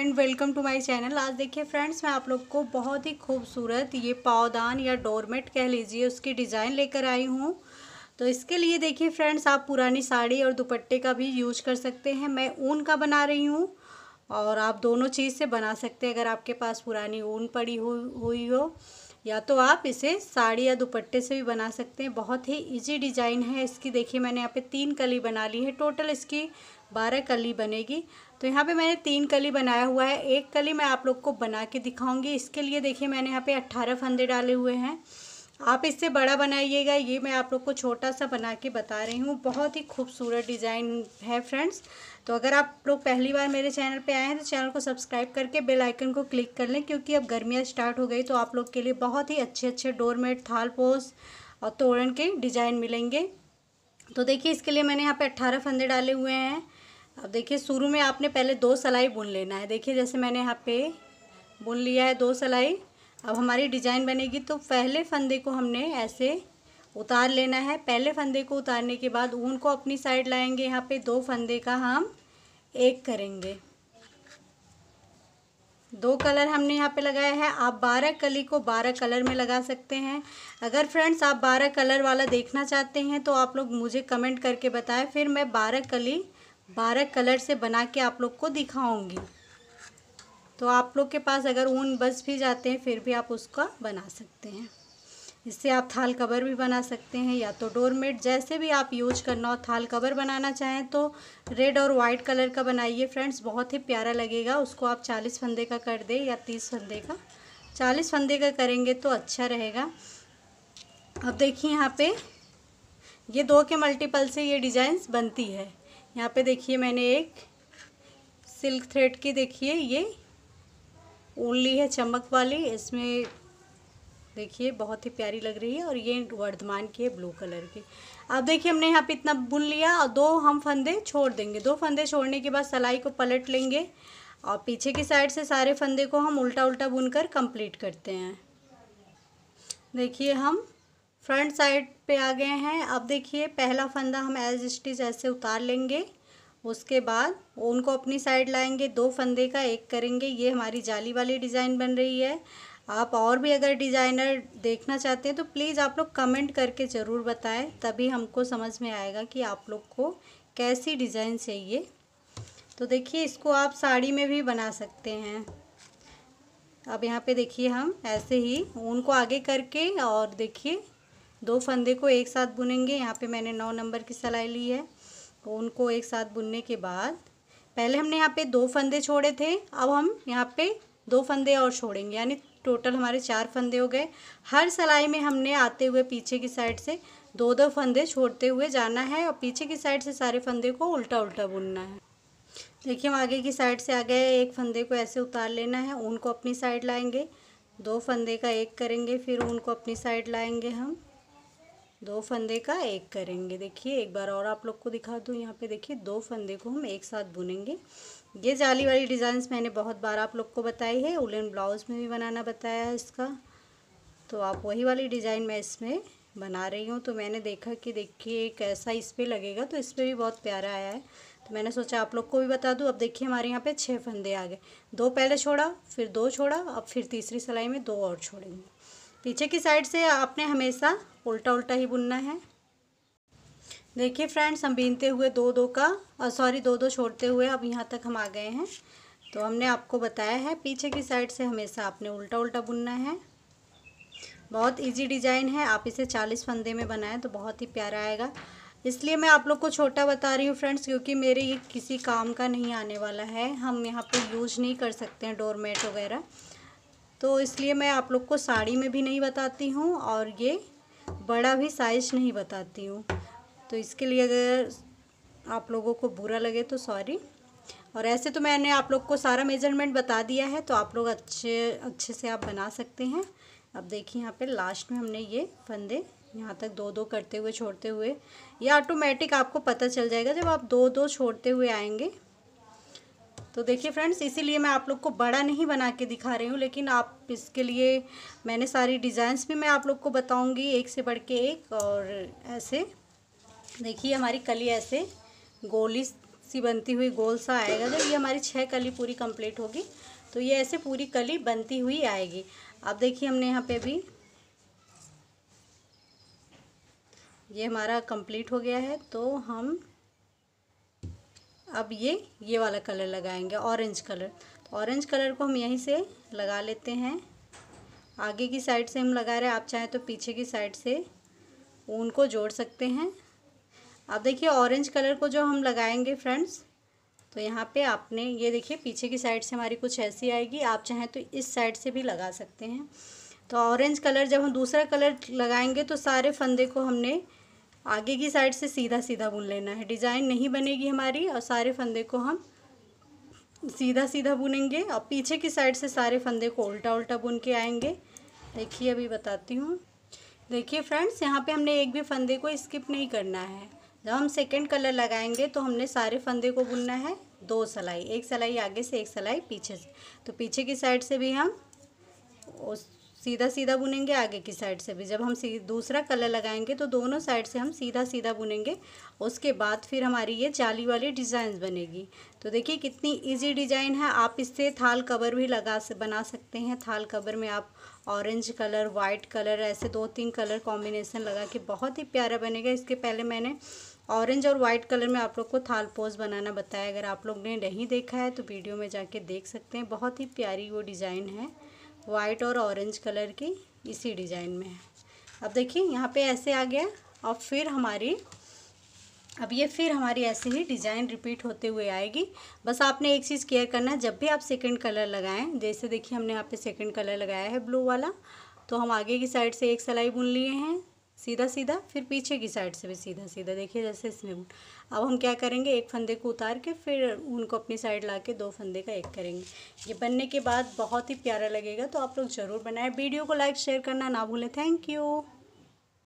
friend welcome to my channel आज देखिए friends मैं आप लोग को बहुत ही खूबसूरत ये पावदान या डोरमेट कह लीजिए उसकी डिज़ाइन लेकर आई हूँ तो इसके लिए देखिए फ्रेंड्स आप पुरानी साड़ी और दुपट्टे का भी यूज कर सकते हैं मैं ऊन का बना रही हूँ और आप दोनों चीज़ से बना सकते हैं अगर आपके पास पुरानी ऊन पड़ी हुई हो या तो आप इसे साड़ी या दुपट्टे से भी बना सकते हैं बहुत ही इजी डिज़ाइन है इसकी देखिए मैंने यहाँ पे तीन कली बना ली है टोटल इसकी बारह कली बनेगी तो यहाँ पे मैंने तीन कली बनाया हुआ है एक कली मैं आप लोग को बना के दिखाऊंगी इसके लिए देखिए मैंने यहाँ पे अट्ठारह फंदे डाले हुए हैं आप इससे बड़ा बनाइएगा ये मैं आप लोग को छोटा सा बना के बता रही हूँ बहुत ही खूबसूरत डिज़ाइन है फ्रेंड्स तो अगर आप लोग पहली बार मेरे चैनल पे आए हैं तो चैनल को सब्सक्राइब करके बेल आइकन को क्लिक कर लें क्योंकि अब गर्मियाँ स्टार्ट हो गई तो आप लोग के लिए बहुत ही अच्छे अच्छे डोरमेट थाल पोस और तोरण के डिज़ाइन मिलेंगे तो देखिए इसके लिए मैंने यहाँ पर अट्ठारह फंदे डाले हुए हैं अब देखिए शुरू में आपने पहले दो सलाई बुन लेना है देखिए जैसे मैंने यहाँ पे बुन लिया है दो सलाई अब हमारी डिजाइन बनेगी तो पहले फंदे को हमने ऐसे उतार लेना है पहले फंदे को उतारने के बाद ऊन को अपनी साइड लाएंगे यहाँ पे दो फंदे का हम एक करेंगे दो कलर हमने यहाँ पे लगाया है आप बारह कली को बारह कलर में लगा सकते हैं अगर फ्रेंड्स आप बारह कलर वाला देखना चाहते हैं तो आप लोग मुझे कमेंट करके बताएं फिर मैं बारह कली बारह कलर से बना के आप लोग को दिखाऊंगी तो आप लोग के पास अगर ऊन बस भी जाते हैं फिर भी आप उसका बना सकते हैं इससे आप थाल कवर भी बना सकते हैं या तो डोरमेट जैसे भी आप यूज करना हो थाल कवर बनाना चाहें तो रेड और वाइट कलर का बनाइए फ्रेंड्स बहुत ही प्यारा लगेगा उसको आप चालीस फंदे का कर दें या तीस फंदे का चालीस फंदे का करेंगे तो अच्छा रहेगा अब देखिए यहाँ पे ये दो के मल्टीपल से ये डिजाइंस बनती है यहाँ पे देखिए मैंने एक सिल्क थ्रेड की देखिए ये उनली है चमक वाली इसमें देखिए बहुत ही प्यारी लग रही है और ये वर्धमान की है ब्लू कलर की अब देखिए हमने यहाँ पे इतना बुन लिया और दो हम फंदे छोड़ देंगे दो फंदे छोड़ने के बाद सलाई को पलट लेंगे और पीछे की साइड से सारे फंदे को हम उल्टा उल्टा बुन कर कंप्लीट करते हैं देखिए हम फ्रंट साइड पे आ गए हैं अब देखिए पहला फंदा हम एज स्टिच ऐसे उतार लेंगे उसके बाद उनको अपनी साइड लाएंगे दो फंदे का एक करेंगे ये हमारी जाली वाली डिज़ाइन बन रही है आप और भी अगर डिज़ाइनर देखना चाहते हैं तो प्लीज़ आप लोग कमेंट करके ज़रूर बताएं तभी हमको समझ में आएगा कि आप लोग को कैसी डिज़ाइन चाहिए तो देखिए इसको आप साड़ी में भी बना सकते हैं अब यहाँ पे देखिए हम ऐसे ही ऊन को आगे करके और देखिए दो फंदे को एक साथ बुनेंगे यहाँ पे मैंने नौ नंबर की सलाई ली है तो उनको एक साथ बुनने के बाद पहले हमने यहाँ पे दो फंदे छोड़े थे अब हम यहाँ पे दो फंदे और छोड़ेंगे यानी टोटल हमारे चार फंदे हो गए हर सलाई में हमने आते हुए पीछे की साइड से दो दो फंदे छोड़ते हुए जाना है और पीछे की साइड से सारे फंदे को उल्टा उल्टा बुनना है देखिए हम आगे की साइड से आ गए एक फंदे को ऐसे उतार लेना है उनको अपनी साइड लाएंगे दो फंदे का एक करेंगे फिर उनको अपनी साइड लाएंगे हम दो फंदे का एक करेंगे देखिए एक बार और आप लोग को दिखा दूँ यहाँ पे देखिए दो फंदे को हम एक साथ बुनेंगे ये जाली वाली डिज़ाइंस मैंने बहुत बार आप लोग को बताई है उलन ब्लाउज़ में भी बनाना बताया है इसका तो आप वही वाली डिज़ाइन मैं इसमें बना रही हूँ तो मैंने देखा कि देखिए कैसा इस पर लगेगा तो इस पर भी बहुत प्यारा आया है तो मैंने सोचा आप लोग को भी बता दूँ अब देखिए हमारे यहाँ पे छः फंदे आ गए दो पहले छोड़ा फिर दो छोड़ा अब फिर तीसरी सिलाई में दो और छोड़ेंगे पीछे की साइड से आपने हमेशा उल्टा उल्टा ही बुनना है देखिए फ्रेंड्स हम बीनते हुए दो दो का सॉरी दो दो छोड़ते हुए अब यहाँ तक हम आ गए हैं तो हमने आपको बताया है पीछे की साइड से हमेशा आपने उल्टा उल्टा बुनना है बहुत इजी डिज़ाइन है आप इसे चालीस फंदे में बनाएं तो बहुत ही प्यारा आएगा इसलिए मैं आप लोग को छोटा बता रही हूँ फ्रेंड्स क्योंकि मेरे ये किसी काम का नहीं आने वाला है हम यहाँ पर यूज नहीं कर सकते हैं डोरमेट वगैरह तो इसलिए मैं आप लोग को साड़ी में भी नहीं बताती हूँ और ये बड़ा भी साइज नहीं बताती हूँ तो इसके लिए अगर आप लोगों को बुरा लगे तो सॉरी और ऐसे तो मैंने आप लोग को सारा मेजरमेंट बता दिया है तो आप लोग अच्छे अच्छे से आप बना सकते हैं अब देखिए यहाँ पे लास्ट में हमने ये फंदे यहाँ तक दो दो करते हुए छोड़ते हुए या ऑटोमेटिक आपको पता चल जाएगा जब आप दो दो छोड़ते हुए आएंगे तो देखिए फ्रेंड्स इसीलिए मैं आप लोग को बड़ा नहीं बना के दिखा रही हूँ लेकिन आप इसके लिए मैंने सारी डिज़ाइंस भी मैं आप लोग को बताऊँगी एक से बढ़ के एक और ऐसे देखिए हमारी कली ऐसे गोली सी बनती हुई गोल सा आएगा जब ये हमारी छः कली पूरी कंप्लीट होगी तो ये ऐसे पूरी कली बनती हुई आएगी अब देखिए हमने यहाँ पे भी ये हमारा कंप्लीट हो गया है तो हम अब ये ये वाला कलर लगाएंगे ऑरेंज कलर तो ऑरेंज कलर को हम यहीं से लगा लेते हैं आगे की साइड से हम लगा रहे हैं आप चाहें तो पीछे की साइड से ऊन को जोड़ सकते हैं अब देखिए ऑरेंज कलर को जो हम लगाएंगे फ्रेंड्स तो यहाँ पे आपने ये देखिए पीछे की साइड से हमारी कुछ ऐसी आएगी आप चाहें तो इस साइड से भी लगा सकते हैं तो ऑरेंज कलर जब हम दूसरा कलर लगाएंगे तो सारे फंदे को हमने आगे की साइड से सीधा सीधा बुन लेना है डिज़ाइन नहीं बनेगी हमारी और सारे फंदे को हम सीधा सीधा बुनेंगे और पीछे की साइड से सारे फंदे को उल्टा उल्टा बुन के आएंगे देखिए अभी बताती हूँ देखिए फ्रेंड्स यहाँ पे हमने एक भी फंदे को स्किप नहीं करना है जब हम सेकंड कलर लगाएंगे तो हमने सारे फंदे को बुनना है दो सलाई एक सलाई आगे से एक सलाई पीछे से तो पीछे की साइड से भी हम उस सीधा सीधा बुनेंगे आगे की साइड से भी जब हम दूसरा कलर लगाएंगे तो दोनों साइड से हम सीधा सीधा बुनेंगे उसके बाद फिर हमारी ये जाली वाली डिज़ाइन बनेगी तो देखिए कितनी इजी डिज़ाइन है आप इससे थाल कवर भी लगा से बना सकते हैं थाल कवर में आप ऑरेंज कलर वाइट कलर ऐसे दो तीन कलर कॉम्बिनेसन लगा के बहुत ही प्यारा बनेगा इसके पहले मैंने ऑरेंज और वाइट कलर में आप लोग को थाल पोज बनाना बताया अगर आप लोग ने नहीं देखा है तो वीडियो में जाके देख सकते हैं बहुत ही प्यारी वो डिज़ाइन है वाइट और ऑरेंज कलर की इसी डिज़ाइन में है अब देखिए यहाँ पे ऐसे आ गया और फिर हमारी अब ये फिर हमारी ऐसे ही डिज़ाइन रिपीट होते हुए आएगी बस आपने एक चीज़ केयर करना जब भी आप सेकंड कलर लगाएं जैसे देखिए हमने यहाँ पे सेकंड कलर लगाया है ब्लू वाला तो हम आगे की साइड से एक सलाई बुन लिए हैं सीधा सीधा फिर पीछे की साइड से भी सीधा सीधा देखिए जैसे इसमें अब हम क्या करेंगे एक फंदे को उतार के फिर उनको अपनी साइड ला के दो फंदे का एक करेंगे ये बनने के बाद बहुत ही प्यारा लगेगा तो आप लोग ज़रूर बनाएं वीडियो को लाइक शेयर करना ना भूलें थैंक यू